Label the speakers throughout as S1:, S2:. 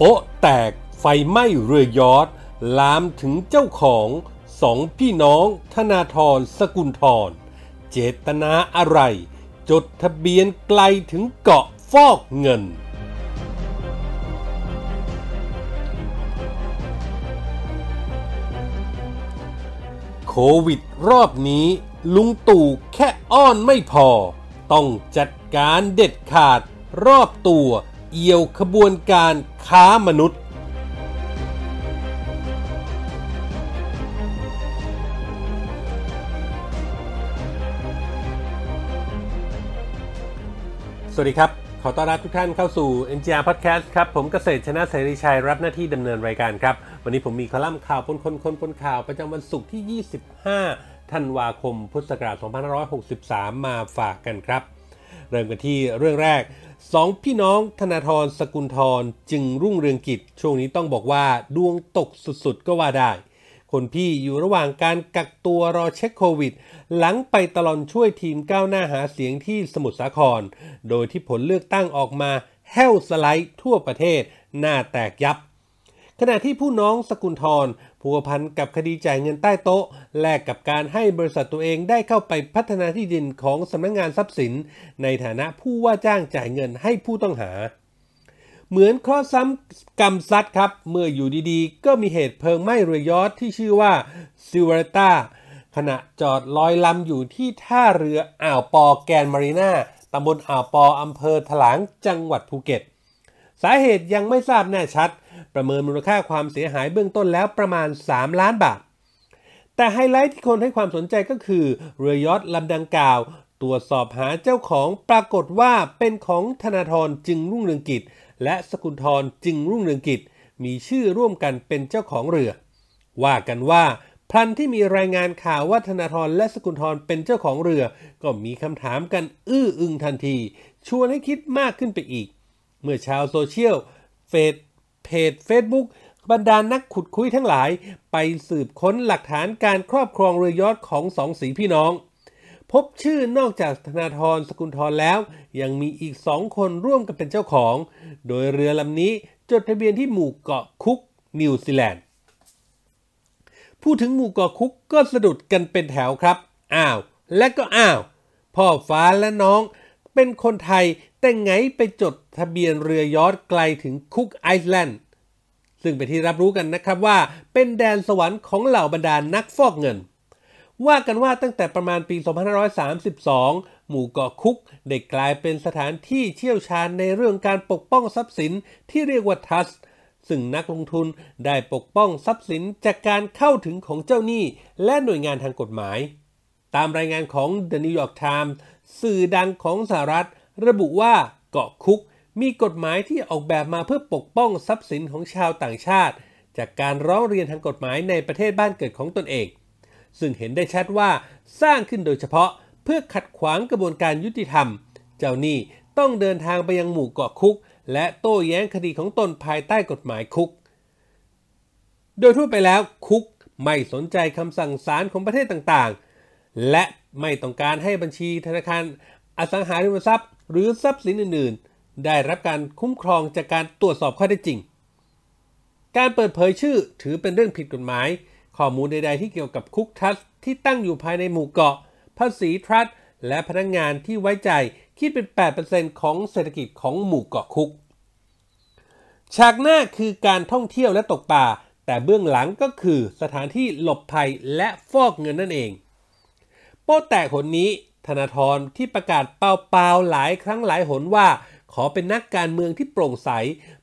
S1: โป๊ะแตกไฟไหม้เรือยอทลามถึงเจ้าของสองพี่น้องธนาธรสกุลธรเจตนาอะไร จดทะเบียนไกลถึงเกาะฟอกเงิน โควิดรอบนี้ ลุงตู่แค่อ้อนไม่พอ ต้องจัดการเด็ดขาดรอบตัวเอี่ยวขบวนการค้ามนุษย์ สวัสดีครับ ขอต้อนรับทุกท่านเข้าสู่ NGR Podcast ครับ ผมเกษตรชนะเสรีชัย รับหน้าที่ดำเนินรายการครับ วันนี้ผมมีคอลัมน์ข่าวปนคนคนปนข่าวประจำวันศุกร์ที่ 25 ธันวาคมพุทธศักราช 2563 มาฝากกันครับ เริ่มกันที่เรื่องแรกสองพี่น้องธนาธรสกุลธรจึงรุ่งเรืองกิจ ช่วงนี้ต้องบอกว่าดวงตกสุดๆก็ว่าได้ คนพี่อยู่ระหว่างการกักตัวรอเช็คโควิด หลังไปตลอนช่วยทีมก้าวหน้าหาเสียงที่สมุทรสาคร โดยที่ผลเลือกตั้งออกมาแห้วสไลด์ทั่วประเทศ หน้าแตกยับขณะที่ผู้น้องสกุลทรผัวพันกับคดีจ่ายเงินใต้โต๊ะ แลกกับการให้บริษัทตัวเองได้เข้าไปพัฒนาที่ดินของสำนักงงานทรัพย์สิน ในฐานะผู้ว่าจ้างจ่ายเงินให้ผู้ต้องหา เหมือนข้อซ้ำกรรมซัดครับเมื่ออยู่ดีๆ ก็มีเหตุเพลิงไหม้เรือยอทที่ชื่อว่าซิวรตาขณะจอดลอยลำอยู่ที่ท่าเรืออ่าวปอแกนมารีนาตำบลอ่าวปออำเภอถลางจังหวัดภูเก็ตสาเหตุยังไม่ทราบแน่ชัด ประเมินมูลค่าความเสียหายเบื้องต้นแล้วประมาณ 3 ล้านบาท แต่ไฮไลท์ที่คนให้ความสนใจก็คือ เรือยอทลำดังกล่าว ตรวจสอบหาเจ้าของปรากฏว่าเป็นของธนาธรจึงรุ่งเรืองกิจและสกุลธรจึงรุ่งเรืองกิจมีชื่อร่วมกันเป็นเจ้าของเรือ ว่ากันว่าพลันที่มีรายงานข่าวว่าธนาธรและสกุลธรเป็นเจ้าของเรือ ก็มีคำถามกันอื้ออึงทันทีชวนให้คิดมากขึ้นไปอีกเมื่อชาวโซเชียลเฟดเพจ Facebook บรรดานักขุดคุยทั้งหลาย ไปสืบค้นหลักฐานการครอบครองเรือยอทของสองสีพี่น้อง พบชื่อนอกจากธนาธรสกุลทรแล้ว ยังมีอีกสองคนร่วมกันเป็นเจ้าของ โดยเรือลำนี้ จดทะเบียนที่หมู่เกาะคุกนิวซีแลนด์พูดถึงหมู่เกาะคุกก็สะดุดกันเป็นแถวครับ อ้าว และก็อ้าวพ่อฟ้าและน้องเป็นคนไทยแต่ไงไปจดทะเบียนเรือยอทไกลถึงคุกไอซ์แลนด์ซึ่งเป็นที่รับรู้กันนะครับว่าเป็นแดนสวรรค์ของเหล่าบรรดานนักฟอกเงิน ว่ากันว่าตั้งแต่ประมาณปี 2532 หมู่เกาะคุก ได้กลายเป็นสถานที่เชี่ยวชาญในเรื่องการปกป้องทรัพย์สินที่เรียกว่าทัสซึ่งนักลงทุนได้ปกป้องทรัพย์สินจากการเข้าถึงของเจ้าหนี้และหน่วยงานทางกฎหมาย ตามรายงานของ The New York Times สื่อดังของสหรัฐ ระบุว่าเกาะคุกมีกฎหมายที่ออกแบบมาเพื่อปกป้องทรัพย์สินของชาวต่างชาติ จากการร้องเรียนทางกฎหมายในประเทศบ้านเกิดของตนเอง ซึ่งเห็นได้ชัดว่าสร้างขึ้นโดยเฉพาะเพื่อขัดขวางกระบวนการยุติธรรม เจ้าหนี้ต้องเดินทางไปยังหมู่เกาะคุก และโต้แย้งคดีของตนภายใต้กฎหมายคุก โดยทั่วไปแล้ว คุกไม่สนใจคำสั่งศาลของประเทศต่างๆ และไม่ต้องการให้บัญชีธนาคาร อสังหาริมทรัพย์ หรือทรัพย์สินอื่นๆ ได้รับการคุ้มครองจากการตรวจสอบข้อเท็จจริง การเปิดเผยชื่อถือเป็นเรื่องผิดกฎหมาย ข้อมูลใด ๆ ที่เกี่ยวกับคุกทัสที่ตั้งอยู่ภายในหมู่เกาะ ภาษีทรัสและพนักงงานที่ไว้ใจคิดเป็น 8%ของเศรษฐกิจของหมู่เกาะคุก ฉากหน้าคือการท่องเที่ยวและตกป่าแต่เบื้องหลังก็คือสถานที่หลบภัยและฟอกเงินนั่นเองโป้แตกหนนี้ ธนาธรที่ประกาศเปล่า ๆ หลายครั้งหลายหนว่าขอเป็นนักการเมืองที่โปร่งใส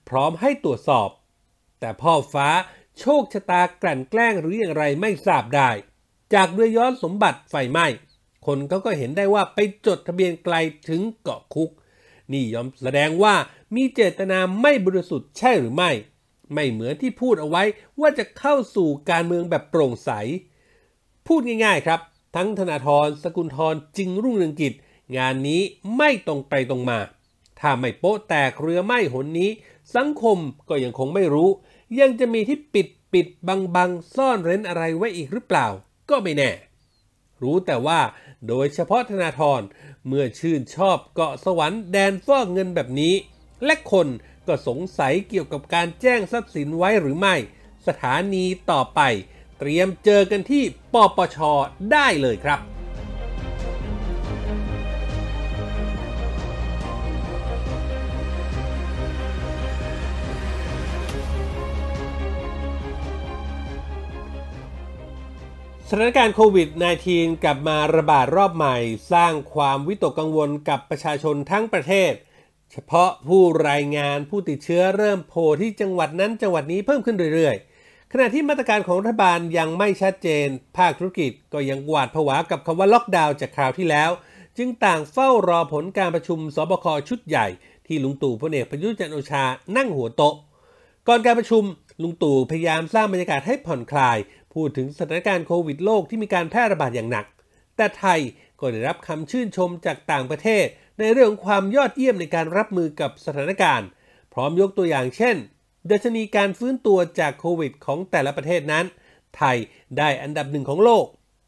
S1: พร้อมให้ตรวจสอบ แต่พ่อฟ้าโชคชะตากลั่นแกล้งหรืออย่างไรไม่ทราบได้ จากเรือย้อนสมบัติไฟไหม้คนเขาก็เห็นได้ว่าไปจดทะเบียนไกลถึงเกาะคุก นี่ยอมแสดงว่ามีเจตนาไม่บริสุทธิ์ใช่หรือไม่ ไม่เหมือนที่พูดเอาไว้ว่าจะเข้าสู่การเมืองแบบโปร่งใส พูดง่ายๆครับทั้งธนาธรสกุลทรจึงรุ่งเรืองกิจงานนี้ไม่ตรงไปตรงมา ถ้าไม่โป๊ะแตกเรือไม่หนนี้ สังคมก็ยังคงไม่รู้ ยังจะมีที่ปิดปิดบังบังซ่อนเร้นอะไรไว้อีกหรือเปล่า ก็ไม่แน่ รู้แต่ว่า โดยเฉพาะธนาธรเมื่อชื่นชอบเกาะสวรรค์แดนฟอกเงินแบบนี้ และคนก็สงสัยเกี่ยวกับการแจ้งทรัพย์สินไว้หรือไม่ สถานีต่อไปเตรียมเจอกันที่ปปชได้เลยครับสถานการณ์โควิด -19 กลับมาระบาดรอบใหม่สร้างความวิตกกังวลกับประชาชนทั้งประเทศ เฉพาะผู้รายงานผู้ติดเชื้อเริ่มโผล่ที่จังหวัดนั้นจังหวัดนี้เพิ่มขึ้นเรื่อยๆขณะที่มาตรการของรัฐบาลยังไม่ชัดเจน ภาคธุรกิจก็ยังหวาดผวากับคำว่าล็อกดาวน์จากคราวที่แล้ว จึงต่างเฝ้ารอผลการประชุมสบคชุดใหญ่ ที่ลุงตู่พลเอกประยุทธ์จันโอชานั่งหัวโต๊ะก่อนการประชุม ลุงตู่พยายามสร้างบรรยากาศให้ผ่อนคลาย พูดถึงสถานการณ์โควิดโลกที่มีการแพร่ระบาดอย่างหนักแต่ไทยก็ได้รับคำชื่นชมจากต่างประเทศ ในเรื่องความยอดเยี่ยมในการรับมือกับสถานการณ์ พร้อมยกตัวอย่างเช่นดัชนีการฟื้นตัวจากโควิดของแต่ละประเทศนั้น ไทยได้อันดับหนึ่งของโลก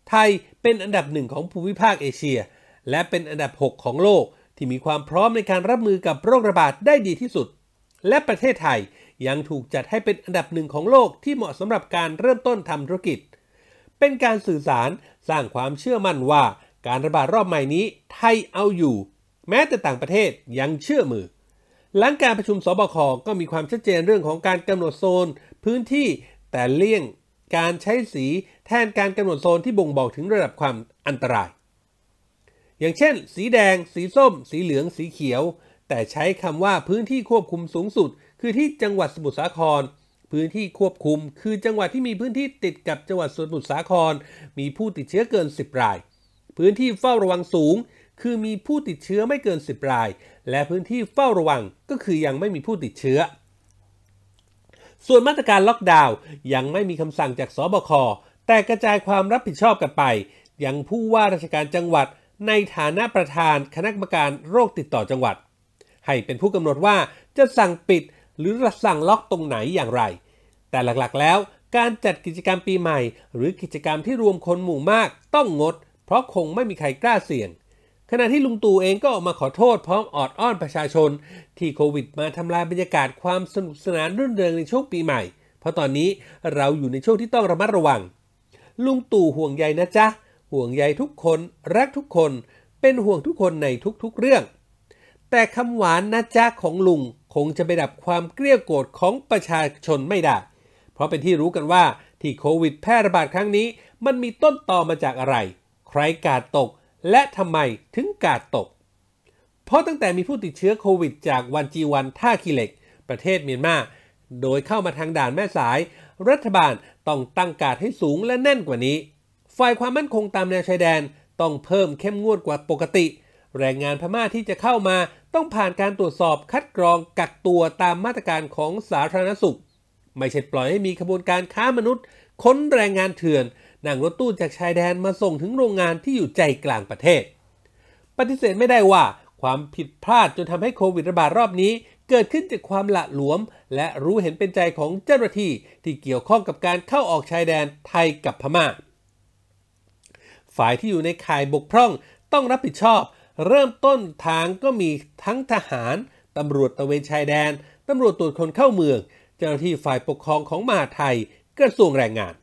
S1: ไทยเป็นอันดับหนึ่งของภูมิภาคเอเชีย และเป็นอันดับ 6 ของโลกที่มีความพร้อมในการรับมือกับโรคระบาดได้ดีที่สุด และประเทศไทยยังถูกจัดให้เป็นอันดับหนึ่งของโลกที่เหมาะสำหรับการเริ่มต้นทำธุรกิจ เป็นการสื่อสารสร้างความเชื่อมั่นว่าการระบาดรอบใหม่นี้ไทยเอาอยู่ แม้แต่ต่างประเทศยังเชื่อมือหลังการประชุมสบคก็มีความชัดเจนเรื่องของการกำหนดโซน พื้นที่แต่เลี่ยง การใช้สีแทนการกำหนดโซนที่บ่งบอกถึงระดับความอันตราย อย่างเช่น สีแดง สีส้ม สีเหลืองสีเขียว แต่ใช้คำว่าพื้นที่ควบคุมสูงสุด คือที่จังหวัดสมุทรสาคร พื้นที่ควบคุมคือจังหวัดที่มีพื้นที่ติดกับจังหวัดสมุทรสาคร มีผู้ติดเชื้อเกิน10รายพื้นที่เฝ้าระวังสูงคือมีผู้ติดเชื้อไม่เกิน10ราย และพื้นที่เฝ้าระวังก็คือยังไม่มีผู้ติดเชื้อ ส่วนมาตรการล็อกดาวน์ยังไม่มีคำสั่งจากสบค แต่กระจายความรับผิดชอบกันไป ยังผู้ว่าราชการจังหวัดในฐานะประธานคณะกรรมการโรคติดต่อจังหวัด ให้เป็นผู้กำหนดว่าจะสั่งปิดหรือสั่งล็อกตรงไหนอย่างไร แต่หลักๆ แล้ว การจัดกิจกรรมปีใหม่ หรือกิจกรรมที่รวมคนหมู่มากต้องงด เพราะคงไม่มีใครกล้าเสี่ยงขณะที่ลุงตู่เองก็ออกมาขอโทษพร้อมออดอ้อนประชาชน ที่โควิดมาทำลายบรรยากาศความสนุกสนานรื่นเริงในช่วงปีใหม่ เพราะตอนนี้เราอยู่ในช่วงที่ต้องระมัดระวัง ลุงตู่ห่วงใยนะจ๊ะ ห่วงใยทุกคนรักทุกคนเป็นห่วงทุกคนในทุก ๆ เรื่อง แต่คำหวานนะจ๊ะของลุง คงจะไปดับความเกลี้ยโกรธของประชาชนไม่ได้เพราะเป็นที่รู้กันว่าที่โควิดแพร่ระบาดครั้งนี้มันมีต้นตอมาจากอะไรใครกาดตกและทำไมถึงกาดตก เพราะตั้งแต่มีผู้ติดเชื้อโควิดจากวันจีวันท่าคีเหล็ก ประเทศเมียนมา โดยเข้ามาทางด่านแม่สาย รัฐบาลต้องตั้งกาดให้สูงและแน่นกว่านี้ ฝ่ายความมั่นคงตามแนวชายแดน ต้องเพิ่มเข้มงวดกว่าปกติ แรงงานพม่าที่จะเข้ามาต้องผ่านการตรวจสอบคัดกรองกักตัวตามมาตรการของสาธารณสุข ไม่เช่ปล่อยให้มีขบวนการค้ามนุษย์ค้นแรงงานเถื่อนนั่งรถตู้จากชายแดนมาส่งถึงโรงงานที่อยู่ใจกลางประเทศ ปฏิเสธไม่ได้ว่า ความผิดพลาดจนทำให้โควิดระบาดรอบนี้ เกิดขึ้นจากความละหลวม และรู้เห็นเป็นใจของเจ้าหน้าที่ที่เกี่ยวข้องกับการเข้าออกชายแดนไทยกับพมา่า ฝ่ายที่อยู่ในข่ายบกพร่องต้องรับผิดชอบ เริ่มต้นทางก็มีทั้งทหารตำรวจตะเวนชายแดนตำรวจตรวจคนเข้าเมือง เจ้าหน้าที่ฝ่ายปกครองของมหาไทยกระทรวงแรงงาน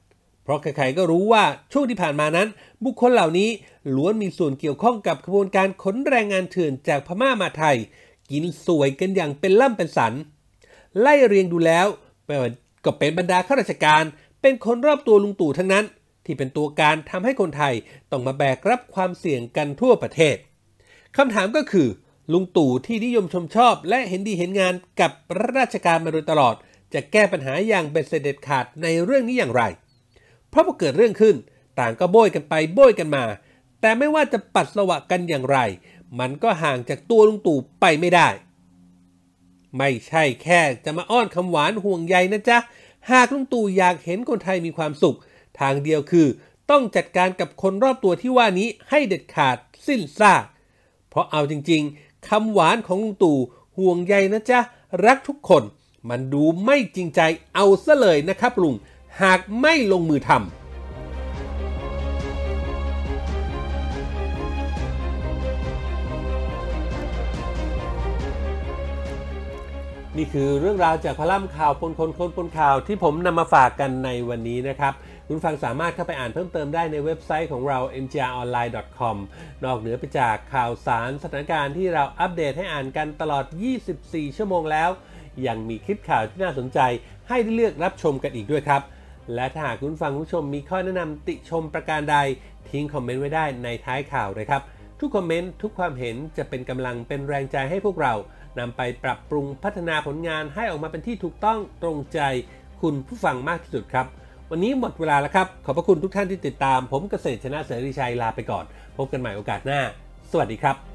S1: เพราะใครๆก็รู้ว่าช่วงที่ผ่านมานั้น บุคคลเหล่านี้ล้วนมีส่วนเกี่ยวข้องกับขบวนการขนแรงงานเถื่อนจากพม่ามาไทย กินสวยกันอย่างเป็นล่ำเป็นสันไล่เรียงดูแล้วก็เป็นบรรดาข้าราชการเป็นคนรอบตัวลุงตู่ทั้งนั้น ที่เป็นตัวการทำให้คนไทย ต้องมาแบกรับความเสี่ยงกันทั่วประเทศคำถามก็คือลุงตู่ที่นิยมชมชอบและเห็นดีเห็นงานกับราชการมาโดยตลอด จะแก้ปัญหาอย่างเป็นเสด็จขาดในเรื่องนี้อย่างไรเพราะพอเกิดเรื่องขึ้นต่างก็โบยกันไปโบยกันมา แต่ไม่ว่าจะปัดสวะกันอย่างไร มันก็ห่างจากตัวลุงตู่ไปไม่ได้ ไม่ใช่แค่จะมาอ้อนคำหวานห่วงใยนะจ๊ะ หากลุงตู่อยากเห็นคนไทยมีความสุข ทางเดียวคือ ต้องจัดการกับคนรอบตัวที่ว่านี้ให้เด็ดขาดสิ้นซากเพราะเอาจริงๆคำหวานของลุงตู่ห่วงใยนะจ๊ะรักทุกคน มันดูไม่จริงใจเอาซะเลยนะครับลุงหากไม่ลงมือทำนี่คือเรื่องราวจากพลัมข่าวปนคนคนปนข่าวที่ผมนำมาฝากกันในวันนี้นะครับ คุณฟังสามารถเข้าไปอ่านเพิ่มเติมได้ในเว็บไซต์ของเรา mgronline.com นอกเหนือไปจากข่าวสารสถานการณ์ที่เราอัปเดตให้อ่านกันตลอด 24 ชั่วโมงแล้ว ยังมีคลิปข่าวที่น่าสนใจให้ได้เลือกรับชมกันอีกด้วยครับและถ้าหากคุณฟังผู้ชมมีข้อแนะนำติชมประการใดทิ้งคอมเมนต์ไว้ได้ในท้ายข่าวเลยครับ ทุกคอมเมนต์ทุกความเห็นจะเป็นกำลังเป็นแรงใจให้พวกเรานำไปปรับปรุงพัฒนาผลงานให้ออกมาเป็นที่ถูกต้องตรงใจ คุณผู้ฟังมากที่สุดครับ วันนี้หมดเวลาแล้วครับ ขอบพระคุณทุกท่านที่ติดตาม ผมเกษตรชนะเสรีชัยลาไปก่อน พบกันใหม่โอกาสหน้า สวัสดีครับ